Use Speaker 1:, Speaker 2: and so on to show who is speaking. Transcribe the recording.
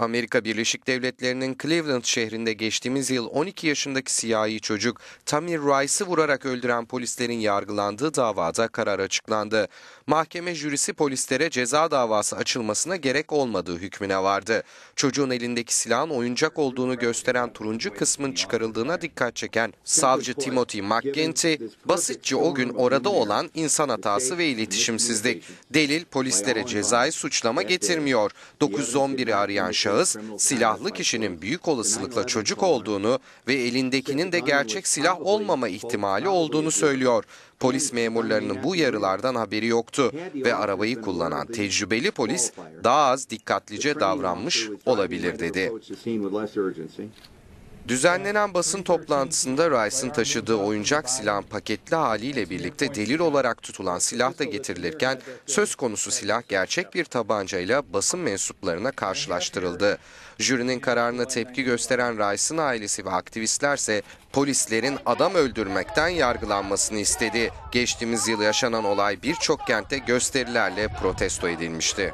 Speaker 1: Amerika Birleşik Devletleri'nin Cleveland şehrinde geçtiğimiz yıl 12 yaşındaki siyahi çocuk Tamir Rice'ı vurarak öldüren polislerin yargılandığı davada karar açıklandı. Mahkeme jürisi polislere ceza davası açılmasına gerek olmadığı hükmüne vardı. Çocuğun elindeki silahın oyuncak olduğunu gösteren turuncu kısmın çıkarıldığına dikkat çeken savcı Timothy McGinty, basitçe o gün orada olan insan hatası ve iletişimsizlik. Delil polislere cezai suçlama getirmiyor. 911'i arayan şahit şahıs silahlı kişinin büyük olasılıkla çocuk olduğunu ve elindekinin de gerçek silah olmama ihtimali olduğunu söylüyor. Polis memurlarının bu yarılardan haberi yoktu ve arabayı kullanan tecrübeli polis daha az dikkatlice davranmış olabilir dedi. Düzenlenen basın toplantısında Rice'ın taşıdığı oyuncak silahın paketli haliyle birlikte delil olarak tutulan silah da getirilirken söz konusu silah gerçek bir tabancayla basın mensuplarına karşılaştırıldı. Jürinin kararına tepki gösteren Rice'ın ailesi ve aktivistler ise polislerin adam öldürmekten yargılanmasını istedi. Geçtiğimiz yıl yaşanan olay birçok kentte gösterilerle protesto edilmişti.